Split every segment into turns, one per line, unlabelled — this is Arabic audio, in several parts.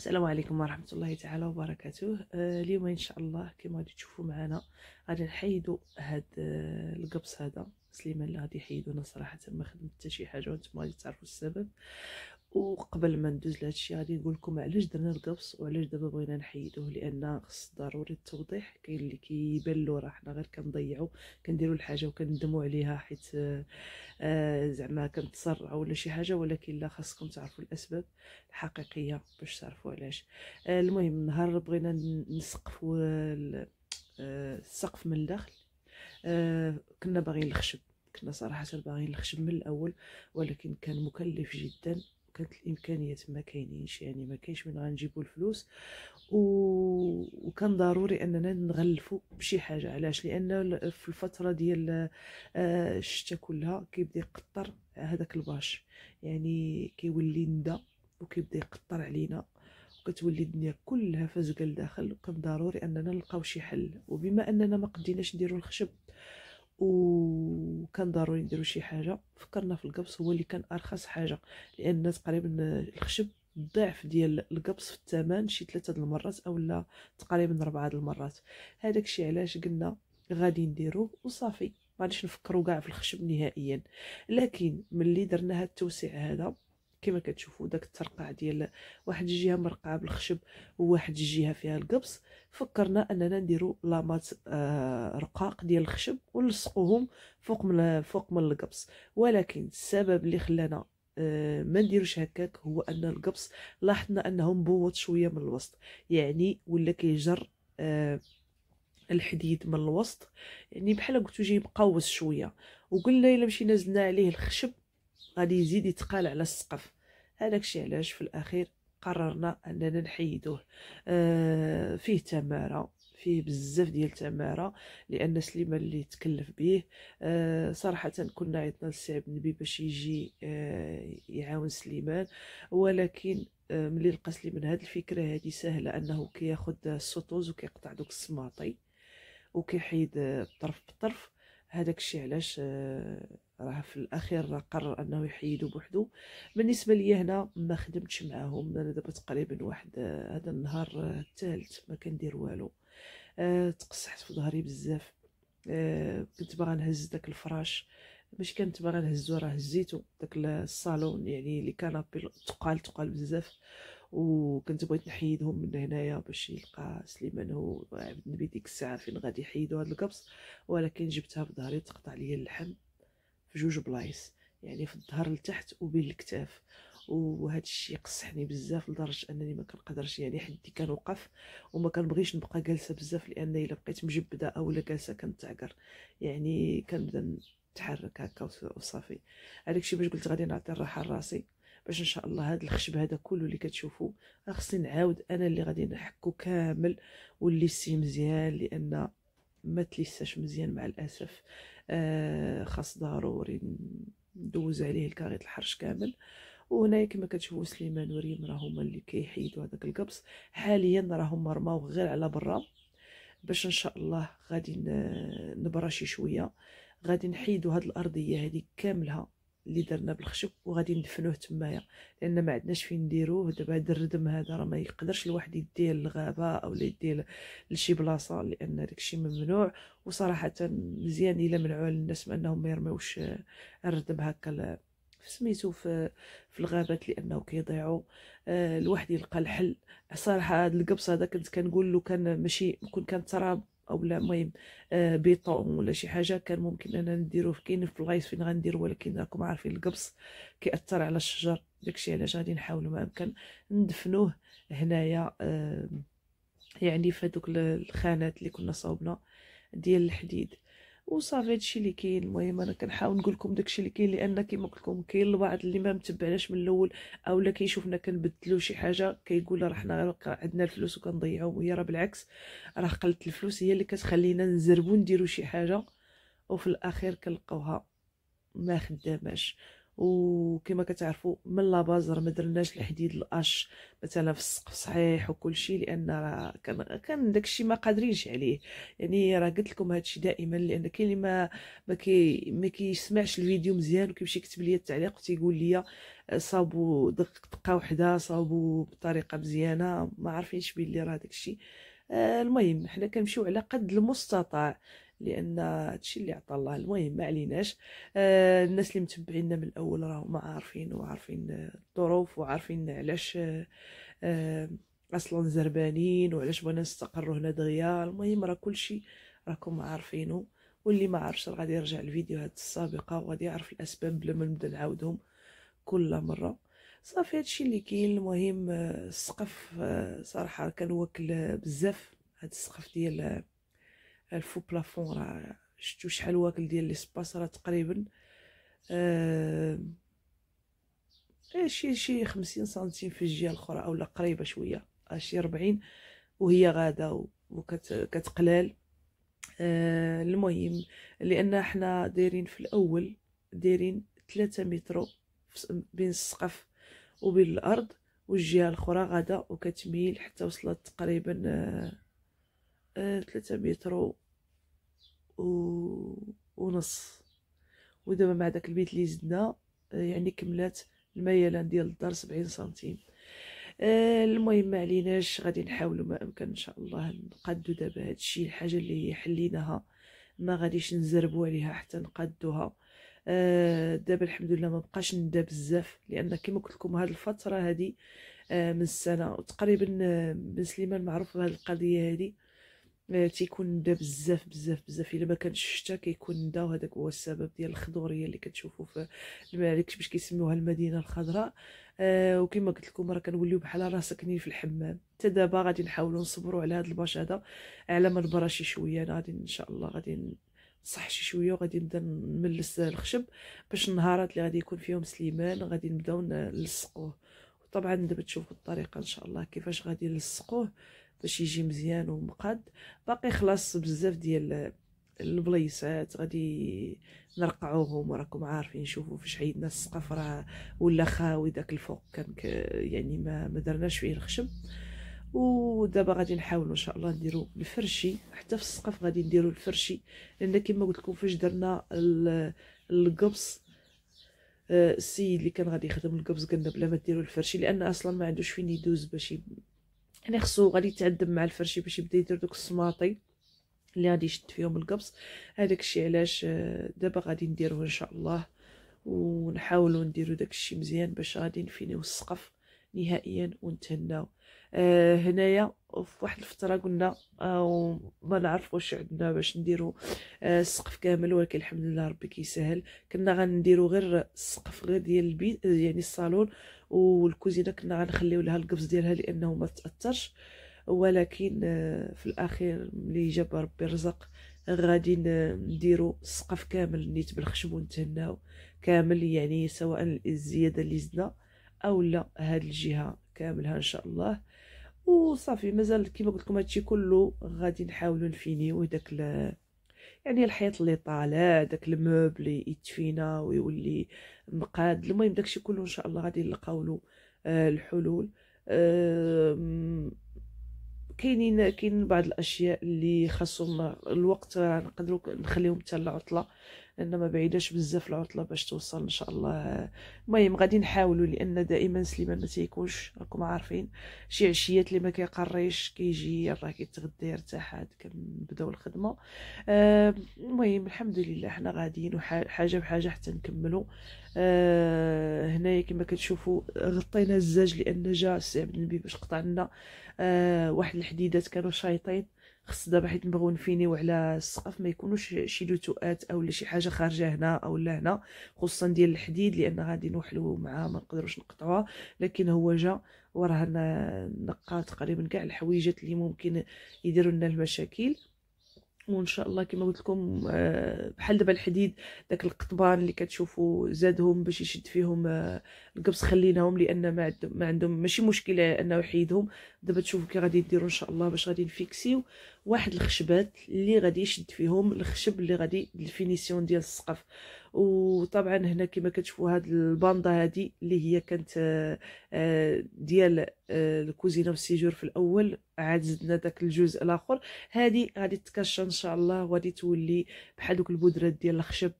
السلام عليكم ورحمه الله تعالى وبركاته آه اليوم ان شاء الله كما غادي تشوفوا معنا غادي نحيدوا هاد آه القبص هذا سليمان اللي غادي يحيدونا صراحه ما خدمت حتى شي حاجه وانتم غادي تعرفوا السبب وقبل ما ندوز لهادشي غادي نقول لكم علاش درنا القبص وعلاش دابا بغينا نحيدوه لان خص ضروري التوضيح كاين اللي كيبان له راه حنا غير كنضيعو كنديروا الحاجه وكندموا عليها حيت آه، زعما كنتسرعوا ولا شي حاجه ولكن لا خاصكم تعرفوا الاسباب الحقيقيه باش تعرفوا علاش آه، المهم نهار بغينا نسقفوا آه، السقف من الداخل كنا باغيين الخشب كنا صراحه باغيين الخشب من الاول ولكن كان مكلف جدا كانت الامكانيات ما كاينينش يعني ما كاينش من غنجيبوا الفلوس و... وكان ضروري اننا نغلفوا بشي حاجه علاش لان في الفتره ديال آه، الشتاء كلها كيبدا يقطر هذاك الباش يعني كيولي ندى وكيبدا يقطر علينا وكتولي الدنيا كلها فازقه لداخل وكان ضروري اننا نلقاو شي حل وبما اننا ما قديناش نديرو الخشب آه وكان ضروري نديرو شي حاجه فكرنا في القبص هو اللي كان ارخص حاجه لان تقريبا الخشب ضعف ديال القبص في الثمن شي ثلاثه المرات لا تقريبا اربعه المرات هذاك الشيء علاش قلنا غادي نديروه وصافي ما غاديش نفكروا كاع في الخشب نهائيا لكن ملي درنا هاد التوسيع هذا كما كتشوفوا داك الترقع ديال واحد الجهه مرقعه بالخشب وواحد الجهه فيها القبص فكرنا اننا نديروا لامات آه رقاق ديال الخشب ونلصقوهم فوق من فوق من القبص ولكن السبب اللي خلانا آه ما نديروش هكاك هو ان القبص لاحظنا انه مبوط شويه من الوسط يعني ولا كيجر آه الحديد من الوسط يعني بحال قلتو جاي مقوس شويه وقلنا الا مشينا زدنا عليه الخشب غادي يزيد يتقال على السقف هذاك الشيء علاش في الاخير قررنا اننا نحيدوه آه فيه تماره فيه بزاف ديال تماره لان سليمان اللي تكلف به آه صراحه كنا عيطنا للسي عبد النبي باش يجي آه يعاون سليمان ولكن آه ملي لقى سليمان هاد الفكره هادي سهله انه كياخد السطوز وكيقطع دوك السماطي وكيحيد الطرف بالطرف هذاك الشيء علاش آه راه في الاخير راه قرر انه يحيدو بوحدو بالنسبه ليا هنا ما خدمتش معاهم انا دابا تقريبا واحد هذا النهار الثالث ما كندير والو أه تقصحت في ظهري بزاف أه كنت باغا نهز داك الفراش باش كنت باغا نهزو راه هزيتو داك الصالون يعني لي كان تقال تقال بزاف وكنت بغيت نحيدهم من هنايا باش يلقى سليمان هو عبد النبي ديك الساعه فين غادي يحيدو هاد القبص ولكن جبتها بظهري تقطع ليا اللحم في جوج بلايص يعني في الظهر لتحت وبين الكتاف وهذا الشيء قصحني بزاف لدرجه انني ما كنقدرش يعني حدي كنوقف وما كنبغيش نبقى جالسه بزاف لان الا بقيت مجبده اولا جالسه كنتعكر يعني كنبدا نتحرك هكا وصافي هذاك الشيء باش قلت غادي نعطي الراحه لراسي باش ان شاء الله هذا الخشب هذا كله اللي كتشوفوا خصني نعاود انا اللي غادي نحكو كامل واللي سي مزيان لان ما تليساش مزيان مع الاسف آه، خاص ضروري ندوز عليه الكاريط الحرش كامل وهنايا كما كتشوفوا سليمان وريم راه هما اللي كيحيدوا هذاك القبص حاليا راهم رماو غير على برا باش ان شاء الله غادي نبرشي شويه غادي نحيدوا هاد الارضيه هذه كاملها اللي درنا بالخشب وغادي ندفنوه تمايا لان ما عندناش فين نديروه دابا هذا الردم هذا راه ما يقدرش الواحد يديه للغابه او يديه لشي بلاصه لان داكشي ممنوع وصراحه مزيان الا منعوا للناس انهم ما يرميوش آه، الردم هكا سميتو في في الغابات لانه كيضيعوا آه، الواحد يلقى الحل صراحه هذا القبص هذا كنت كنقول له كان ماشي كون كان تراب او لا المهم آه، بيطون ولا شي حاجه كان ممكن اننا نديروه في كاين في البلايص فين غندير ولكن راكم عارفين القبص كيأثر على الشجر داكشي علاش غادي نحاولوا ما امكن ندفنوه هنايا يعني في هذوك الخانات اللي كنا صوبنا ديال الحديد وصافي هادشي اللي كاين المهم انا كنحاول نقول لكم داكشي اللي كاين لان كما قلت لكم كاين البعض اللي ما متبعناش من الاول اولا كيشوفنا كنبدلو شي حاجه كيقول راه حنا عندنا الفلوس وكنضيعوا وهي راه بالعكس راه قله الفلوس هي اللي كتخلينا نزربو نديرو شي حاجه وفي الاخير كنلقاوها ما خداماش وكما كتعرفوا من لا راه ما درناش الحديد الاش مثلا في السقف صحيح وكل شيء لان راه كان كان داكشي ما قادرينش عليه يعني راه قلت لكم هادشي دائما لان كاين اللي ما ما, كي ما كيسمعش الفيديو مزيان وكيمشي يكتب لي التعليق وتيقول لي صابو دق دقه وحده صابو بطريقه مزيانه ما عارفينش بلي راه داكشي آه، المهم حنا كنمشيو على قد المستطاع لان هادشي اللي عطى الله المهم ما عليناش آه، الناس اللي متبعينا من الاول راهم عارفين وعارفين الظروف وعارفين علاش آه، آه، اصلا زربانين وعلاش بغينا نستقروا هنا دغيا المهم راه كلشي راكم عارفينه واللي ما عارفش غادي يرجع الفيديوهات السابقه وغادي يعرف الاسباب بلا ما نبدا نعاودهم كل مره صافي هادشي اللي كاين المهم السقف صراحه كان واكل بزاف هاد السقف ديال الفو بلافون راه شفتو شحال واكل ديال ليسباس راه تقريبا آه إيه، شي شي خمسين سنتيم في الجهه الاخرى اولا قريبه شويه شي ربعين وهي غاده وكتقلال آه المهم لان حنا دايرين في الاول دايرين ثلاثة متر بين السقف وبين الارض والجهه الاخرى غاده وكتميل حتى وصلت تقريبا آه ثلاثة متر و... ونص ودابا مع داك البيت اللي زدنا يعني كملات الميلان ديال الدار سبعين سنتيم آه، المهم ما عليناش غادي نحاولوا ما امكن ان شاء الله نقادو دابا هادشي الحاجه اللي حليناها ما غاديش نزربوا عليها حتى نقادوها آه، دابا الحمد لله ما بقاش ندا بزاف لان كما قلت لكم هاد الفتره هادي آه، من السنه وتقريبا بن سليمان معروف بهاد القضيه هادي تيكون ندى بزاف بزاف بزاف الا ما كانش الشتا كيكون ندى وهذاك هو السبب ديال الخضوريه اللي كتشوفوا في المعركش باش كيسموها المدينه الخضراء آه وكما قلت لكم راه كنوليو بحال راه ساكنين في الحمام حتى دابا غادي نحاولوا نصبروا على هذا الباش هذا على ما نبرى شي شويه انا غادي ان شاء الله غادي صح شي شويه وغادي نبدا نملس الخشب باش النهارات اللي غادي يكون فيهم سليمان غادي نبداو نلصقوه وطبعا دابا تشوفوا الطريقه ان شاء الله كيفاش غادي نلصقوه باش يجي مزيان ومقاد باقي خلاص بزاف ديال البلايصات غادي نرقعوهم وراكم عارفين شوفوا فاش عيدنا السقف راه ولا خاوي داك الفوق كان يعني ما ما درناش فيه الخشب ودابا غادي نحاولوا ان شاء الله نديروا الفرشي حتى في السقف غادي نديروا الفرشي لان كما قلت لكم فاش درنا القبص آه، السيد اللي كان غادي يخدم القبص قلنا بلا ما ديروا الفرشي لان اصلا ما عندوش فين يدوز باش انا خصو غادي يتعذب مع الفرشي باش يبدا يدير دوك السماطي اللي غادي يشد فيهم القبص هذاك الشيء علاش آه، دابا غادي نديروه ان شاء الله ونحاولوا نديرو داك الشيء مزيان باش غادي نفينيو السقف نهائيا ونتهناو آه هنايا في واحد الفتره قلنا آه، ما نعرف واش عندنا باش نديرو آه السقف كامل ولكن الحمد لله ربي كيسهل كنا غنديرو غير السقف غير ديال البيت يعني الصالون والكوزينه كنا غنخليو لها القفز ديالها لانه ما تاثرش ولكن آه في الاخير ملي جاب ربي الرزق غادي نديرو السقف كامل نيت بالخشب ونتهناو كامل يعني سواء الزياده اللي زدنا او لا هاد الجهه كاملها ان شاء الله وصافي مازال كيما قلت لكم هادشي كله غادي نحاولوا نفينيو داك يعني الحيط اللي طالع داك الموبل يتفينا ويولي مقاد المهم داكشي كله ان شاء الله غادي نلقاو له آه، الحلول آه، كاينين كاين بعض الاشياء اللي خاصهم الوقت نقدروا نخليهم حتى العطله لان ما بعيداش بزاف العطله باش توصل ان شاء الله المهم غادي نحاولوا لان دائما سليمان ما تيكونش راكم عارفين شي عشيات اللي ما كيقريش كيجي راه كيتغدى يرتاح عاد كنبداو الخدمه آه، المهم الحمد لله حنا غاديين وحاجه بحاجه حتى نكملوا آه هنايا كما كتشوفوا غطينا الزاج لان جا السي عبد النبي باش قطع لنا آه واحد الحديدات كانوا شايطين خص دابا حيت نبغيو نفينيو على السقف ما يكونوش شي لتوات اولا شي حاجه خارجه هنا اولا هنا خصوصا ديال الحديد لان غادي نوحلو معاه ما نقدروش نقطعوها لكن هو جا وراه نقى تقريبا كاع الحويجات اللي ممكن يديروا لنا المشاكل ان شاء الله كما قلت لكم آه، بحال دابا الحديد داك القطبان اللي كتشوفوا زادهم باش يشد فيهم آه، القبص خليناهم لان ما عندهم ما عندهم ماشي مشكله انه يحيدهم دابا تشوفوا كي غادي يديروا ان شاء الله باش غادي نفيكسيو واحد الخشبات اللي غادي يشد فيهم الخشب اللي غادي الفينيسيون ديال السقف وطبعا هنا كما كتشوفوا هاد الباندا هادي اللي هي كانت آه، ديال آه، الكوزينه والسيجور في الاول عاد زدنا داك الجزء الاخر هادي غادي تكشى ان شاء الله وغادي تولي بحال دوك البودرات ديال الخشب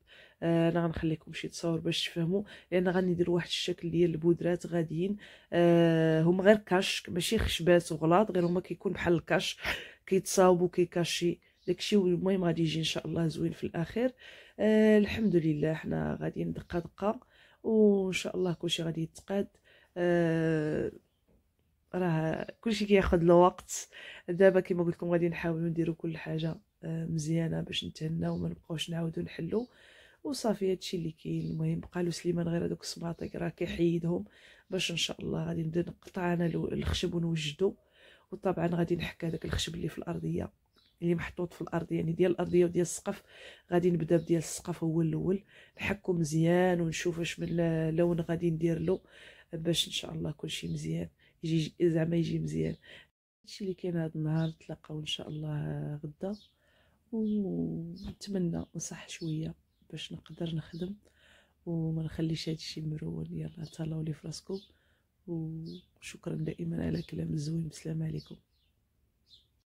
آه، انا غنخليكم شي تصاور باش تفهموا لان ندير واحد الشكل ديال البودرات غاديين أه هما غير كاش ماشي خشبات وغلاط غير هما كيكون بحال الكاش كيتصاوبوا كيكاشي داكشي والمهم غادي يجي ان شاء الله زوين في الاخير آه الحمد لله حنا غادي دقه دقه وان شاء الله كلشي غادي يتقاد آه راه كلشي كياخذ الوقت دابا كما قلت لكم غادي نحاولوا نديروا كل حاجه آه مزيانه باش نتهناو وما نبقاوش نعاودوا نحلوا وصافي هادشي اللي كاين المهم قالوا سليمان غير هذوك السباطيك راه كيحيدهم باش ان شاء الله غادي نبدا نقطع انا الخشب ونوجدو وطبعا غادي نحك هذاك الخشب اللي في الارضيه اللي محطوط في الارض يعني ديال الارضيه وديال السقف غادي نبدا بديال السقف هو الاول نحكو مزيان ونشوف اش من لون غادي ندير له باش ان شاء الله كلشي مزيان يجي زعما يجي مزيان هادشي اللي كاين هذا النهار نتلاقاو ان شاء الله غدا ونتمنى نصح شويه باش نقدر نخدم وما نخليش هادشي مرون يلا تهلاو لي فراسكم وشكرا دائما على كلام الزوين بسلام عليكم